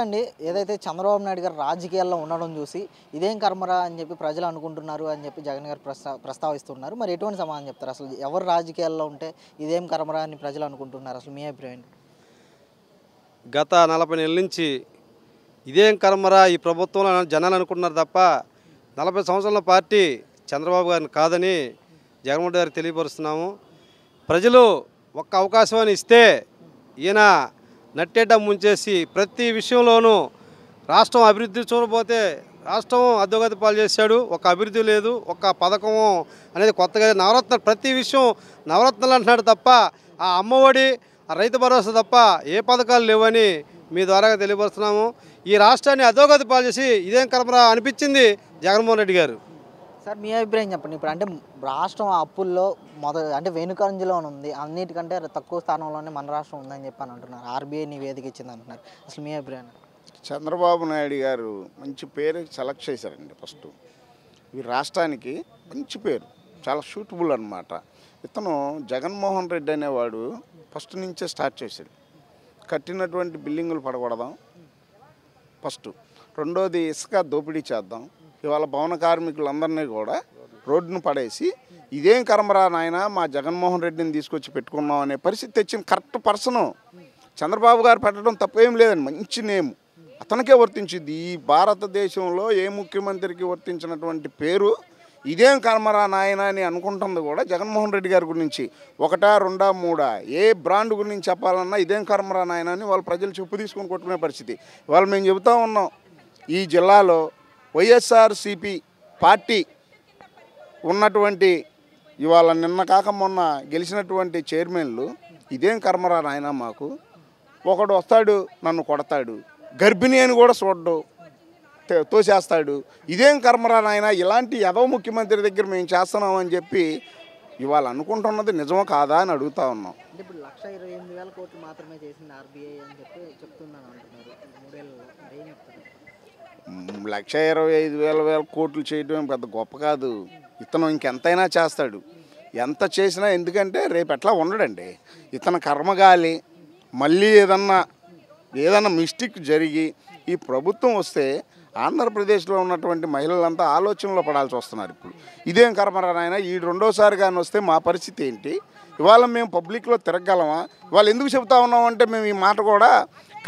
అండి ఏదైతే చంద్రబాబు నాయుడు గారు రాజకీయాల్లో ఉండడం చూసి ఇదేం కర్మరా అని చెప్పి ప్రజలు అనుకుంటున్నారు అని చెప్పి జగన్ గారు ప్రస్తా ప్రస్తావిస్తున్నారు మరి ఎటువంటి సమాధానం చెప్తారు అసలు ఎవరు రాజకీయాల్లో ఉంటే ఇదేం కర్మరా అని ప్రజలు అనుకుంటున్నారు అసలు మీ అభిప్రాయం గత నలభై నెలల నుంచి ఇదేం కర్మరా ఈ ప్రభుత్వంలో జనాలు అనుకుంటున్నారు తప్ప నలభై సంవత్సరాల పార్టీ చంద్రబాబు గారిని కాదని జగన్మోహన్ గారు తెలియపరుస్తున్నాము ప్రజలు ఒక్క అవకాశం ఇస్తే ఈయన నట్టేట ముంచేసి ప్రతి విషయంలోనూ రాష్ట్రం అభివృద్ధి చూడబోతే రాష్ట్రం అధోగతి పాలు చేశాడు ఒక అభివృద్ధి లేదు ఒక పథకం అనేది కొత్తగా నవరత్న ప్రతి విషయం నవరత్నాలు అంటున్నాడు తప్ప ఆ అమ్మఒడి రైతు భరోసా తప్ప ఏ పథకాలు లేవని మీ ద్వారా తెలియపరుస్తున్నాము ఈ రాష్ట్రాన్ని అధోగతి పాలు చేసి ఇదేం కలపరా అనిపించింది జగన్మోహన్ రెడ్డి గారు సార్ మీ అభిప్రాయం చెప్పండి ఇప్పుడు అంటే రాష్ట్రం అప్పుల్లో మొద అంటే వెనుకంజలో ఉంది అన్నిటికంటే తక్కువ స్థానంలోనే మన రాష్ట్రం ఉందని చెప్పని అంటున్నారు ఆర్బీఐ నివేదిక ఇచ్చింది అంటున్నారు అసలు మీ అభిప్రాయం చంద్రబాబు నాయుడు గారు మంచి పేరు సెలెక్ట్ చేశారండి ఫస్ట్ ఈ రాష్ట్రానికి మంచి పేరు చాలా సూటబుల్ అనమాట ఇతను జగన్మోహన్ రెడ్డి అనేవాడు ఫస్ట్ నుంచే స్టార్ట్ చేశాడు కట్టినటువంటి బిల్డింగులు పడగొడదాం ఫస్ట్ రెండోది ఇసుక దోపిడీ చేద్దాం ఇవాళ భవన కార్మికులందరినీ కూడా రోడ్డును పడేసి ఇదేం కర్మరా నాయన మా జగన్మోహన్ రెడ్డిని తీసుకొచ్చి పెట్టుకున్నాం అనే పరిస్థితి తెచ్చిన కరెక్ట్ పర్సను చంద్రబాబు గారు పెట్టడం తప్పేం లేదని మంచి నేమ్ అతనికే వర్తించింది ఈ భారతదేశంలో ఏ ముఖ్యమంత్రికి వర్తించినటువంటి పేరు ఇదేం కర్మరా నాయన అని అనుకుంటుంది కూడా జగన్మోహన్ రెడ్డి గారి గురించి ఒకటా రెండా మూడా ఏ బ్రాండ్ గురించి చెప్పాలన్నా ఇదేం కర్మరా నాయన అని వాళ్ళు ప్రజలు చెప్పు తీసుకొని కొట్టుకునే పరిస్థితి వాళ్ళు మేము చెబుతా ఉన్నాం ఈ జిల్లాలో వైఎస్ఆర్సిపి పార్టీ ఉన్నటువంటి ఇవాళ నిన్న కాక మొన్న గెలిచినటువంటి చైర్మన్లు ఇదేం కర్మరా నాయన మాకు ఒకడు వస్తాడు నన్ను కొడతాడు గర్భిణి అని కూడా చూడ్డు తోసేస్తాడు ఇదేం కర్మరా నాయన ఇలాంటి యదవ ముఖ్యమంత్రి దగ్గర మేము చేస్తున్నాం అని చెప్పి ఇవాళ అనుకుంటున్నది నిజం కాదా అని అడుగుతా ఉన్నాం ఇప్పుడు లక్ష ఇరవై ఎనిమిది వేల కోట్లు మాత్రమే చేసింది ఆర్బీఐ అని చెప్పి చెప్తున్నాను అంటున్నారు మూడేళ్ళలో లక్ష ఇరవై ఐదు వేల వేల కోట్లు చేయడం పెద్ద గొప్ప కాదు ఇతను ఇంకెంతైనా చేస్తాడు ఎంత చేసినా ఎందుకంటే రేపు ఎట్లా ఉండడండి ఇతను కర్మగాలి మళ్ళీ ఏదన్నా ఏదన్నా మిస్టేక్ జరిగి ఈ ప్రభుత్వం వస్తే ఆంధ్రప్రదేశ్లో ఉన్నటువంటి మహిళలంతా ఆలోచనలో పడాల్సి వస్తున్నారు ఇప్పుడు ఇదేం కర్మరా ఈ రెండోసారి కానీ వస్తే మా పరిస్థితి ఏంటి ఇవాళ మేము పబ్లిక్లో తిరగలమా వాళ్ళు ఎందుకు చెప్తా ఉన్నామంటే మేము ఈ మాట కూడా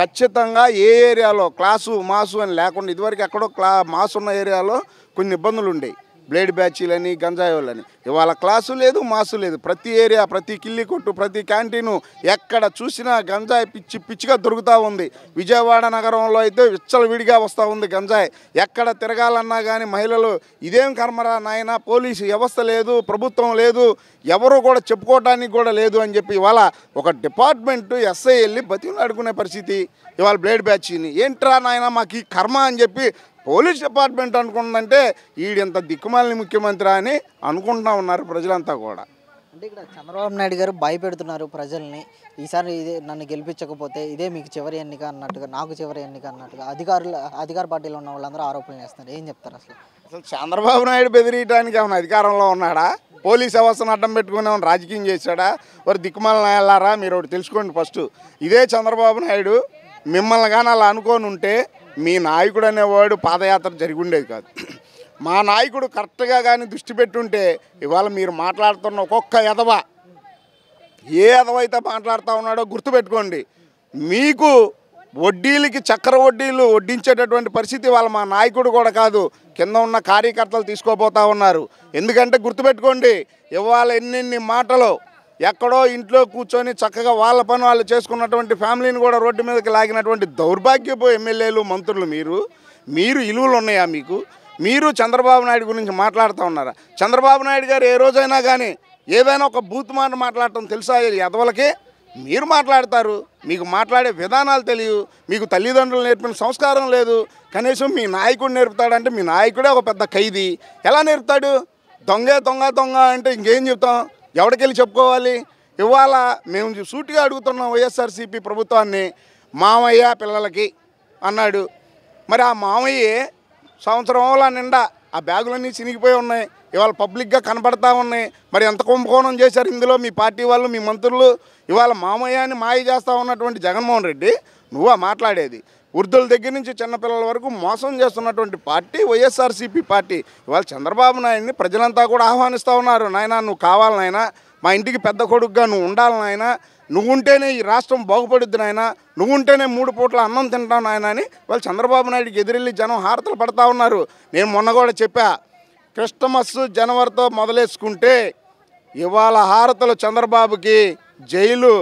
ఖచ్చితంగా ఏ ఏరియాలో క్లాసు మాసు అని లేకుండా ఇదివరకు ఎక్కడో క్లా మాసు ఉన్న ఏరియాలో కొన్ని ఇబ్బందులు ఉండేవి బ్లేడ్ బ్యాచీలని గంజాయి వాళ్ళని ఇవాళ క్లాసు లేదు మాసు లేదు ప్రతి ఏరియా ప్రతి కిల్లి కొట్టు ప్రతి క్యాంటీను ఎక్కడ చూసినా గంజాయి పిచ్చి పిచ్చిగా దొరుకుతూ ఉంది విజయవాడ నగరంలో అయితే విచ్చలవిడిగా వస్తూ ఉంది గంజాయి ఎక్కడ తిరగాలన్నా కానీ మహిళలు ఇదేం కర్మరా నాయన పోలీసు వ్యవస్థ లేదు ప్రభుత్వం లేదు ఎవరు కూడా చెప్పుకోవడానికి కూడా లేదు అని చెప్పి ఇవాళ ఒక డిపార్ట్మెంట్ ఎస్ఐ వెళ్ళి బతికులు అడుకునే పరిస్థితి ఇవాళ బ్లేడ్ బ్యాచ్ని ఏంట్రా నాయన మాకు ఈ కర్మ అని చెప్పి పోలీస్ డిపార్ట్మెంట్ అనుకుందంటే ఈడింత దిక్కుమాలని ముఖ్యమంత్రి అని అనుకుంటా ఉన్నారు ప్రజలంతా కూడా అంటే ఇక్కడ చంద్రబాబు నాయుడు గారు భయపెడుతున్నారు ప్రజల్ని ఈసారి ఇదే నన్ను గెలిపించకపోతే ఇదే మీకు చివరి ఎన్నిక అన్నట్టుగా నాకు చివరి ఎన్నిక అన్నట్టుగా అధికారులు అధికార పార్టీలో ఉన్న వాళ్ళందరూ ఆరోపణలు చేస్తున్నారు ఏం చెప్తారు అసలు అసలు చంద్రబాబు నాయుడు బెదిరియడానికి ఏమైనా అధికారంలో ఉన్నాడా పోలీస్ అవసరం అడ్డం పెట్టుకుని రాజకీయం చేశాడా వారు దిక్కుమాల వెళ్ళారా మీరు ఒకటి తెలుసుకోండి ఫస్ట్ ఇదే చంద్రబాబు నాయుడు మిమ్మల్ని కానీ అలా అనుకోని ఉంటే మీ నాయకుడు అనేవాడు పాదయాత్ర జరిగి ఉండేది కాదు మా నాయకుడు కరెక్ట్గా కానీ దృష్టి పెట్టుంటే ఇవాళ మీరు మాట్లాడుతున్న ఒక్కొక్క ఎదవ ఏ అయితే మాట్లాడుతూ ఉన్నాడో గుర్తుపెట్టుకోండి మీకు వడ్డీలకి చక్ర వడ్డీలు వడ్డించేటటువంటి పరిస్థితి వాళ్ళ మా నాయకుడు కూడా కాదు కింద ఉన్న కార్యకర్తలు తీసుకోబోతా ఉన్నారు ఎందుకంటే గుర్తుపెట్టుకోండి ఇవాళ ఎన్నెన్ని మాటలు ఎక్కడో ఇంట్లో కూర్చొని చక్కగా వాళ్ళ పని వాళ్ళు చేసుకున్నటువంటి ఫ్యామిలీని కూడా రోడ్డు మీదకి లాగినటువంటి దౌర్భాగ్యపు ఎమ్మెల్యేలు మంత్రులు మీరు మీరు ఇలువలు ఉన్నాయా మీకు మీరు చంద్రబాబు నాయుడు గురించి మాట్లాడుతూ ఉన్నారా చంద్రబాబు నాయుడు గారు ఏ రోజైనా కానీ ఏదైనా ఒక బూత్ మాట మాట్లాడటం తెలుసా ఎదవలకే మీరు మాట్లాడతారు మీకు మాట్లాడే విధానాలు తెలియవు మీకు తల్లిదండ్రులు నేర్పిన సంస్కారం లేదు కనీసం మీ నాయకుడు నేర్పుతాడంటే మీ నాయకుడే ఒక పెద్ద ఖైదీ ఎలా నేర్పుతాడు దొంగే దొంగ దొంగ అంటే ఇంకేం చెప్తాం ఎవరికెళ్ళి చెప్పుకోవాలి ఇవాళ మేము సూటిగా అడుగుతున్న వైఎస్ఆర్సీపీ ప్రభుత్వాన్ని మామయ్య పిల్లలకి అన్నాడు మరి ఆ మామయ్యే సంవత్సరం నిండా ఆ బ్యాగులన్నీ చినిగిపోయి ఉన్నాయి ఇవాళ పబ్లిక్గా కనబడతా ఉన్నాయి మరి ఎంత కుంభకోణం చేశారు ఇందులో మీ పార్టీ వాళ్ళు మీ మంత్రులు ఇవాళ మామయ్యాన్ని మాయ చేస్తూ ఉన్నటువంటి జగన్మోహన్ రెడ్డి నువ్వా మాట్లాడేది వృద్ధుల దగ్గర నుంచి చిన్నపిల్లల వరకు మోసం చేస్తున్నటువంటి పార్టీ వైఎస్ఆర్సీపీ పార్టీ ఇవాళ చంద్రబాబు నాయుడిని ప్రజలంతా కూడా ఆహ్వానిస్తూ ఉన్నారు నాయన నువ్వు కావాలనైనా మా ఇంటికి పెద్ద కొడుకుగా నువ్వు ఉండాలనైనా నువ్వుంటేనే ఈ రాష్ట్రం బాగుపడుద్ది నాయన నువ్వుంటేనే మూడు పూట్ల అన్నం తింటావు నాయన అని వాళ్ళు చంద్రబాబు నాయుడికి ఎదురెళ్ళి జనం హారతలు పడతా ఉన్నారు నేను మొన్న కూడా చెప్పా క్రిస్టమస్ జనవరితో మొదలేసుకుంటే ఇవాళ హారతలు చంద్రబాబుకి జైలు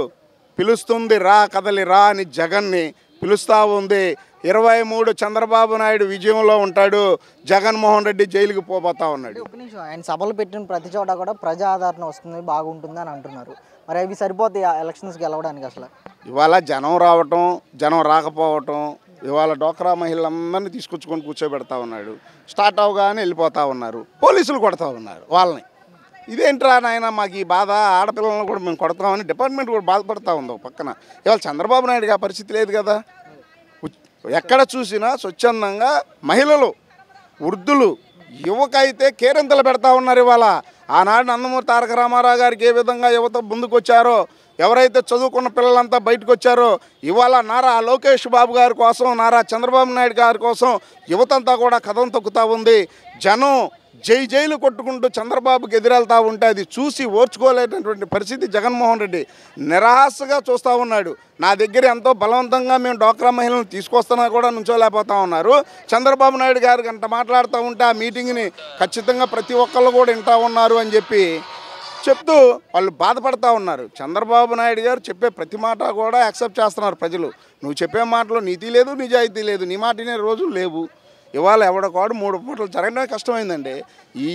పిలుస్తుంది రా కదలి రా అని జగన్ని పిలుస్తూ ఉంది ఇరవై మూడు చంద్రబాబు నాయుడు విజయంలో ఉంటాడు జగన్మోహన్ రెడ్డి జైలుకి పోబోతా ఉన్నాడు ఆయన సభలు పెట్టిన ప్రతి చోట కూడా ప్రజాదరణ వస్తుంది బాగుంటుంది అని అంటున్నారు మరి అవి సరిపోతాయి ఎలక్షన్స్ గెలవడానికి అసలు ఇవాళ జనం రావటం జనం రాకపోవటం ఇవాళ డోక్రా మహిళలందరినీ తీసుకొచ్చుకొని కూర్చోబెడతా ఉన్నాడు స్టార్ట్ అవగానే వెళ్ళిపోతా ఉన్నారు పోలీసులు కొడతా ఉన్నారు వాళ్ళని ఇదేంట్రా నాయన మాకు ఈ బాధ ఆడపిల్లలను కూడా మేము కొడతామని డిపార్ట్మెంట్ కూడా బాధపడతా ఉంది ఒక పక్కన ఇవాళ చంద్రబాబు నాయుడు ఆ పరిస్థితి లేదు కదా ఎక్కడ చూసినా స్వచ్ఛందంగా మహిళలు వృద్ధులు యువకైతే కేరింతలు పెడతా ఉన్నారు ఇవాళ ఆనాడు నందమూరి తారక రామారావు గారికి ఏ విధంగా యువత ముందుకొచ్చారో ఎవరైతే చదువుకున్న పిల్లలంతా బయటకు వచ్చారో ఇవాళ నారా లోకేష్ బాబు గారి కోసం నారా చంద్రబాబు నాయుడు గారి కోసం యువతంతా కూడా కథం తొక్కుతూ ఉంది జనం జై జైలు కొట్టుకుంటూ చంద్రబాబుకి ఎదురెళ్తూ ఉంటే అది చూసి ఓర్చుకోలేటటువంటి పరిస్థితి జగన్మోహన్ రెడ్డి నిరాశగా చూస్తూ ఉన్నాడు నా దగ్గర ఎంతో బలవంతంగా మేము డోక్రా మహిళలను తీసుకొస్తున్నా కూడా నుంచోలేకపోతా ఉన్నారు చంద్రబాబు నాయుడు గారు గంట మాట్లాడుతూ ఉంటే ఆ మీటింగ్ని ఖచ్చితంగా ప్రతి ఒక్కళ్ళు కూడా వింటూ ఉన్నారు అని చెప్పి చెప్తూ వాళ్ళు బాధపడతా ఉన్నారు చంద్రబాబు నాయుడు గారు చెప్పే ప్రతి మాట కూడా యాక్సెప్ట్ చేస్తున్నారు ప్రజలు నువ్వు చెప్పే మాటలో నీతి లేదు నిజాయితీ లేదు నీ మాట రోజులు లేవు ఇవాళ ఎవడకోడు మూడు పూటలు జరగడమే కష్టమైందండి ఈ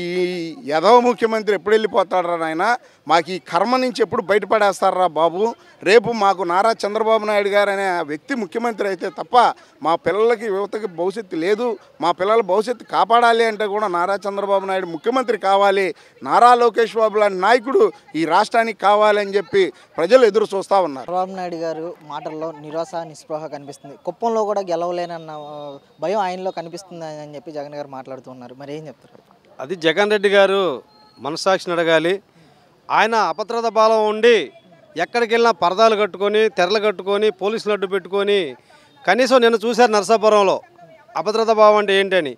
యదవ ముఖ్యమంత్రి ఎప్పుడు వెళ్ళిపోతాడరా నాయన మాకు ఈ కర్మ నుంచి ఎప్పుడు బయటపడేస్తారా బాబు రేపు మాకు నారా చంద్రబాబు నాయుడు గారు అనే వ్యక్తి ముఖ్యమంత్రి అయితే తప్ప మా పిల్లలకి యువతకి భవిష్యత్తు లేదు మా పిల్లల భవిష్యత్తు కాపాడాలి అంటే కూడా నారా చంద్రబాబు నాయుడు ముఖ్యమంత్రి కావాలి నారా లోకేష్ బాబు లాంటి నాయకుడు ఈ రాష్ట్రానికి కావాలని చెప్పి ప్రజలు ఎదురు చూస్తూ ఉన్నారు చంద్రబాబు నాయుడు గారు మాటల్లో నిరాశ నిస్పృహ కనిపిస్తుంది కుప్పంలో కూడా గెలవలేనన్న భయం ఆయనలో కనిపిస్తుంది వస్తుంది అని చెప్పి జగన్ గారు మాట్లాడుతున్నారు మరి ఏం చెప్తారు అది జగన్ రెడ్డి గారు మనస్సాక్షిని అడగాలి ఆయన అపత్రత బాలం ఉండి ఎక్కడికి వెళ్ళినా పరదాలు కట్టుకొని తెరలు కట్టుకొని పోలీసులు అడ్డు పెట్టుకొని కనీసం నేను చూశారు నరసాపురంలో అభద్రత భావం అంటే ఏంటని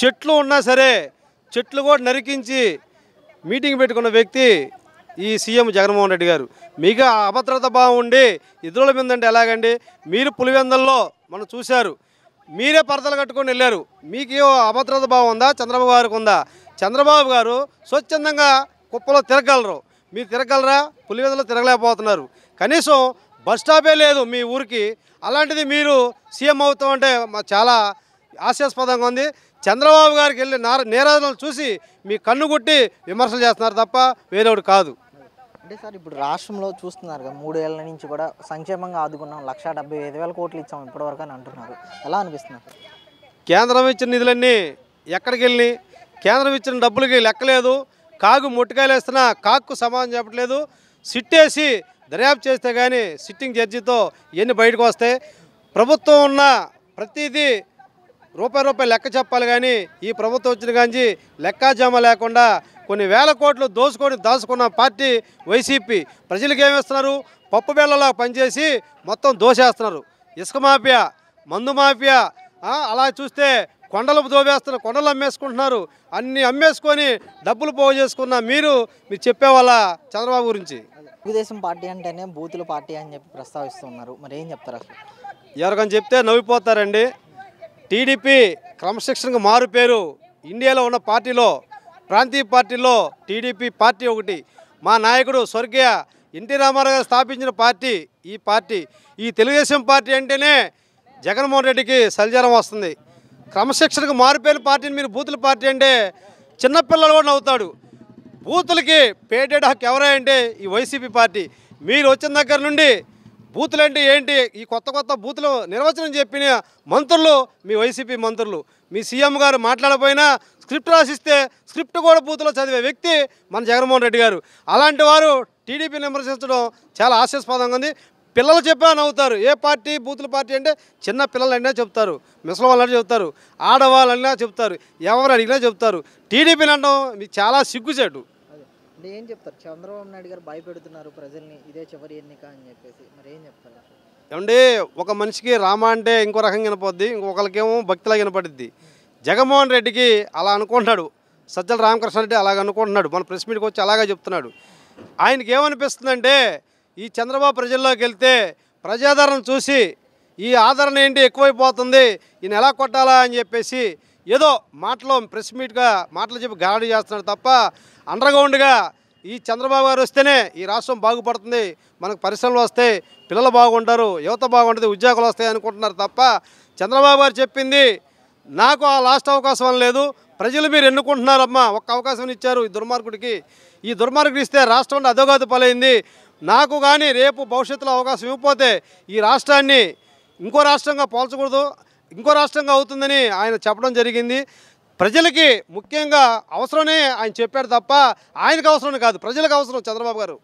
చెట్లు ఉన్నా సరే చెట్లు కూడా నరికించి మీటింగ్ పెట్టుకున్న వ్యక్తి ఈ సీఎం జగన్మోహన్ రెడ్డి గారు మీకు అభద్రత భావం ఉండి ఇతరుల మీద అంటే ఎలాగండి మీరు పులివెందల్లో మనం చూశారు మీరే పరదలు కట్టుకొని వెళ్ళారు మీకు అభద్రత భావం ఉందా చంద్రబాబు గారికి ఉందా చంద్రబాబు గారు స్వచ్ఛందంగా కుప్పలో తిరగలరు మీరు తిరగలరా పులివెదలో తిరగలేకపోతున్నారు కనీసం బస్ స్టాపే లేదు మీ ఊరికి అలాంటిది మీరు సీఎం అవుతాం అంటే చాలా హాస్యాస్పదంగా ఉంది చంద్రబాబు గారికి వెళ్ళి నేరాదనలు చూసి మీ కన్ను కొట్టి విమర్శలు చేస్తున్నారు తప్ప వేరేవాడు కాదు అంటే సార్ ఇప్పుడు రాష్ట్రంలో చూస్తున్నారు కదా మూడేళ్ల నుంచి కూడా సంక్షేమంగా ఆదుకున్నాం లక్ష డెబ్బై ఐదు వేల కోట్లు ఇచ్చాం ఇప్పటివరకు అని అంటున్నారు ఎలా అనిపిస్తున్నారు కేంద్రం ఇచ్చిన నిధులన్నీ ఎక్కడికి వెళ్ళి కేంద్రం ఇచ్చిన డబ్బులకి లెక్కలేదు కాగు ముట్టుకాయలేస్తున్నా కాక్కు సమాధానం చెప్పట్లేదు సిట్టేసి దర్యాప్తు చేస్తే కానీ సిట్టింగ్ జడ్జితో ఎన్ని బయటకు వస్తాయి ప్రభుత్వం ఉన్న ప్రతిదీ రూపాయి రూపాయి లెక్క చెప్పాలి కానీ ఈ ప్రభుత్వం వచ్చిన లెక్క లెక్కాజామ లేకుండా కొన్ని వేల కోట్లు దోసుకొని దాచుకున్న పార్టీ వైసీపీ ప్రజలకు ఏమిస్తున్నారు పప్పు బిళ్ళలా పనిచేసి మొత్తం దోసేస్తున్నారు ఇసుక మాఫియా మందు మాఫియా అలా చూస్తే కొండలు దోవేస్తున్నారు కొండలు అమ్మేసుకుంటున్నారు అన్ని అమ్మేసుకొని డబ్బులు పోగు చేసుకున్న మీరు మీరు చెప్పేవాళ్ళ చంద్రబాబు గురించి తెలుగుదేశం పార్టీ అంటేనే బూతుల పార్టీ అని చెప్పి ప్రస్తావిస్తున్నారు మరి ఏం చెప్తారు అసలు ఎవరికని చెప్తే నవ్విపోతారండి టీడీపీ క్రమశిక్షణకు మారు పేరు ఇండియాలో ఉన్న పార్టీలో ప్రాంతీయ పార్టీలో టీడీపీ పార్టీ ఒకటి మా నాయకుడు స్వర్గీయ ఎన్టీ రామారావు గారు స్థాపించిన పార్టీ ఈ పార్టీ ఈ తెలుగుదేశం పార్టీ అంటేనే జగన్మోహన్ రెడ్డికి సలిజారం వస్తుంది క్రమశిక్షణకు మారిపోయిన పార్టీని మీరు బూతుల పార్టీ అంటే చిన్నపిల్లలు కూడా నవ్వుతాడు బూతులకి పేటెడ్ హక్కు ఎవరా అంటే ఈ వైసీపీ పార్టీ మీరు వచ్చిన దగ్గర నుండి బూతులు అంటే ఏంటి ఈ కొత్త కొత్త బూతులు నిర్వచనం చెప్పిన మంత్రులు మీ వైసీపీ మంత్రులు మీ సీఎం గారు మాట్లాడపోయినా స్క్రిప్ట్ రాసిస్తే స్క్రిప్ట్ కూడా బూతులో చదివే వ్యక్తి మన జగన్మోహన్ రెడ్డి గారు అలాంటి వారు టీడీపీని విమర్శించడం చాలా హాస్యాస్పదంగా ఉంది పిల్లలు చెప్పా అవుతారు ఏ పార్టీ బూతుల పార్టీ అంటే చిన్న పిల్లలైనా చెప్తారు ముసలి వాళ్ళైనా చెప్తారు ఆడవాళ్ళైనా చెప్తారు ఎవరు అడిగినా చెప్తారు టీడీపీని అనడం మీకు చాలా సిగ్గుచేటు అంటే ఏం చెప్తారు చంద్రబాబు నాయుడు గారు భయపెడుతున్నారు ప్రజల్ని ఇదే చివరి ఎన్నిక అని చెప్పేసి మరి ఏం చెప్తారు ఏమండి ఒక మనిషికి రామ అంటే ఇంకో రకంగా వినపద్ది ఇంకొకరికేమో భక్తిలా వినపడుద్ది జగన్మోహన్ రెడ్డికి అలా అనుకుంటున్నాడు సజ్జల రామకృష్ణ రెడ్డి అలాగ అనుకుంటున్నాడు మన ప్రెస్ మీట్కి వచ్చి అలాగే చెప్తున్నాడు ఆయనకి ఏమనిపిస్తుందంటే ఈ చంద్రబాబు ప్రజల్లోకి వెళ్తే ప్రజాదరణ చూసి ఈ ఆదరణ ఏంటి ఎక్కువైపోతుంది ఈయన ఎలా కొట్టాలా అని చెప్పేసి ఏదో మాటలో ప్రెస్ మీట్గా మాటలు చెప్పి గాడి చేస్తున్నాడు తప్ప అండర్గ్రౌండ్గా ఈ చంద్రబాబు గారు వస్తేనే ఈ రాష్ట్రం బాగుపడుతుంది మనకు పరిశ్రమలు వస్తాయి పిల్లలు బాగుంటారు యువత బాగుంటుంది ఉద్యోగాలు వస్తాయి అనుకుంటున్నారు తప్ప చంద్రబాబు గారు చెప్పింది నాకు ఆ లాస్ట్ అవకాశం లేదు ప్రజలు మీరు ఎన్నుకుంటున్నారమ్మా ఒక్క అవకాశం ఇచ్చారు ఈ దుర్మార్గుడికి ఈ దుర్మార్గుడు ఇస్తే రాష్ట్రంలో అధోగాతి పాలైంది నాకు కానీ రేపు భవిష్యత్తులో అవకాశం ఇవ్వకపోతే ఈ రాష్ట్రాన్ని ఇంకో రాష్ట్రంగా పోల్చకూడదు ఇంకో రాష్ట్రంగా అవుతుందని ఆయన చెప్పడం జరిగింది ప్రజలకి ముఖ్యంగా అవసరమే ఆయన చెప్పాడు తప్ప ఆయనకు అవసరం కాదు ప్రజలకు అవసరం చంద్రబాబు గారు